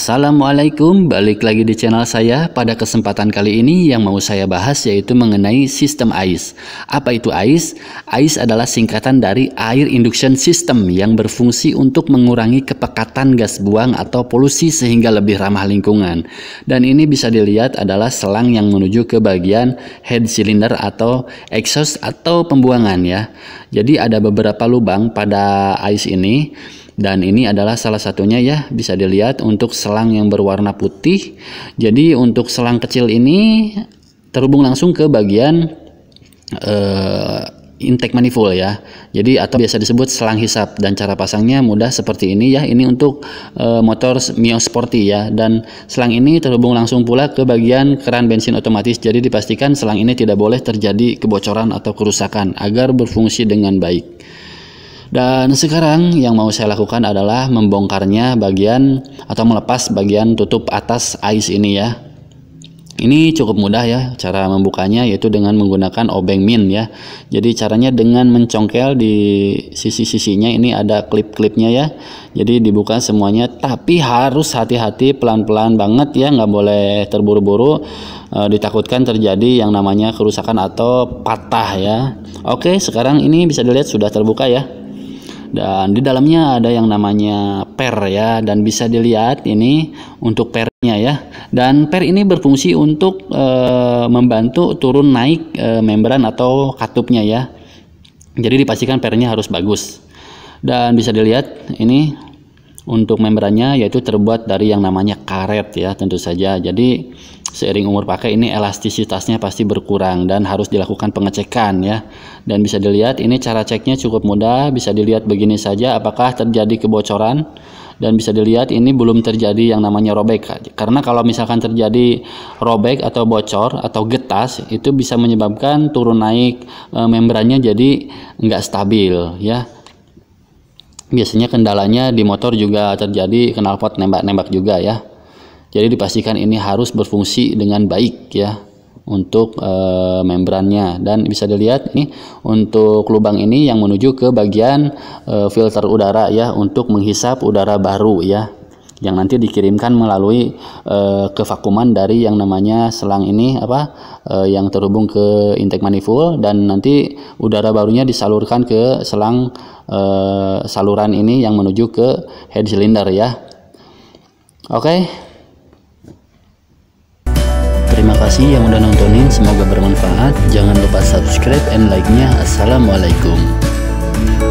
Assalamualaikum, balik lagi di channel saya. Pada kesempatan kali ini yang mau saya bahas yaitu mengenai sistem AIS. Apa itu AIS? AIS adalah singkatan dari Air Induction System yang berfungsi untuk mengurangi kepekatan gas buang atau polusi sehingga lebih ramah lingkungan. Dan ini bisa dilihat adalah selang yang menuju ke bagian head cylinder atau exhaust atau pembuangan ya. Jadi ada beberapa lubang pada AIS ini dan ini adalah salah satunya ya, bisa dilihat untuk selang yang berwarna putih. Jadi untuk selang kecil ini terhubung langsung ke bagian uh, intake manifold ya. Jadi atau biasa disebut selang hisap dan cara pasangnya mudah seperti ini ya. Ini untuk uh, motor Mio Sporty ya dan selang ini terhubung langsung pula ke bagian keran bensin otomatis. Jadi dipastikan selang ini tidak boleh terjadi kebocoran atau kerusakan agar berfungsi dengan baik. Dan sekarang yang mau saya lakukan adalah membongkarnya bagian atau melepas bagian tutup atas ais ini ya. Ini cukup mudah ya cara membukanya yaitu dengan menggunakan obeng min ya. Jadi caranya dengan mencongkel di sisi-sisinya ini ada klip-klipnya ya. Jadi dibuka semuanya tapi harus hati-hati pelan-pelan banget ya nggak boleh terburu-buru e, ditakutkan terjadi yang namanya kerusakan atau patah ya. Oke sekarang ini bisa dilihat sudah terbuka ya dan di dalamnya ada yang namanya per ya dan bisa dilihat ini untuk pernya ya dan per ini berfungsi untuk e, membantu turun naik e, membran atau katupnya ya jadi dipastikan pernya harus bagus dan bisa dilihat ini untuk membrannya yaitu terbuat dari yang namanya karet ya tentu saja. Jadi seiring umur pakai ini elastisitasnya pasti berkurang dan harus dilakukan pengecekan ya. Dan bisa dilihat ini cara ceknya cukup mudah, bisa dilihat begini saja apakah terjadi kebocoran dan bisa dilihat ini belum terjadi yang namanya robek karena kalau misalkan terjadi robek atau bocor atau getas itu bisa menyebabkan turun naik e, membrannya jadi nggak stabil ya biasanya kendalanya di motor juga terjadi knalpot nembak-nembak juga ya. Jadi dipastikan ini harus berfungsi dengan baik ya untuk e, membrannya dan bisa dilihat ini untuk lubang ini yang menuju ke bagian e, filter udara ya untuk menghisap udara baru ya yang nanti dikirimkan melalui uh, eh, kevakuman dari yang namanya selang ini apa uh, yang terhubung ke intake manifold dan nanti udara barunya disalurkan ke selang uh, saluran ini yang menuju ke head cylinder ya. Oke. Okay. Terima kasih yang udah nontonin, semoga bermanfaat. Jangan lupa subscribe and like-nya. Assalamualaikum.